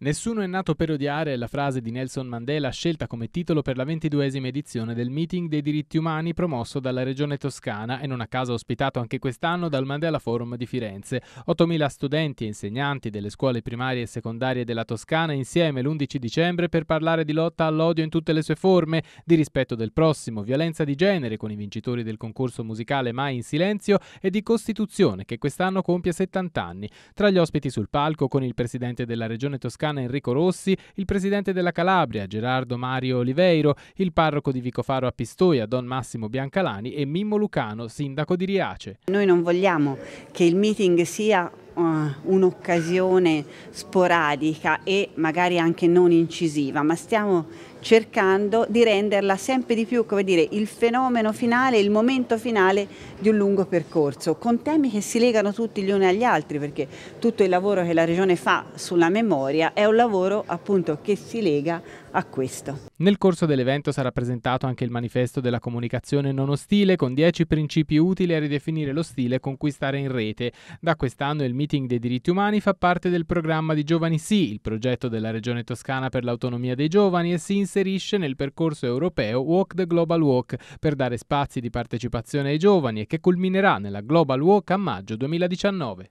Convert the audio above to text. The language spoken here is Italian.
Nessuno è nato per odiare è la frase di Nelson Mandela scelta come titolo per la ventiduesima edizione del Meeting dei diritti umani promosso dalla Regione Toscana e non a caso ospitato anche quest'anno dal Mandela Forum di Firenze. 8.000 studenti e insegnanti delle scuole primarie e secondarie della Toscana insieme l'11 dicembre per parlare di lotta all'odio in tutte le sue forme, di rispetto del prossimo, violenza di genere con i vincitori del concorso musicale Mai in Silenzio e di Costituzione che quest'anno compie 70 anni. Tra gli ospiti sul palco con il presidente della Regione Toscana Toscana Enrico Rossi, il presidente della Calabria Gerardo Mario Oliveiro, il parroco di Vicofaro a Pistoia Don Massimo Biancalani e Mimmo Lucano, sindaco di Riace. Noi non vogliamo che il meeting sia eh, un'occasione sporadica e magari anche non incisiva, ma stiamo cercando di renderla sempre di più, come dire, il fenomeno finale, il momento finale di un lungo percorso, con temi che si legano tutti gli uni agli altri, perché tutto il lavoro che la Regione fa sulla memoria è un lavoro appunto che si lega a questo. Nel corso dell'evento sarà presentato anche il manifesto della comunicazione non ostile con 10 principi utili a ridefinire lo stile con cui stare in rete. Da quest'anno il meeting dei diritti umani fa parte del programma di Giovani Sì, il progetto della Regione Toscana per l'autonomia dei giovani e si inserisce nel percorso europeo Walk the Global Walk per dare spazi di partecipazione ai giovani e che culminerà nella Global Walk a maggio 2019.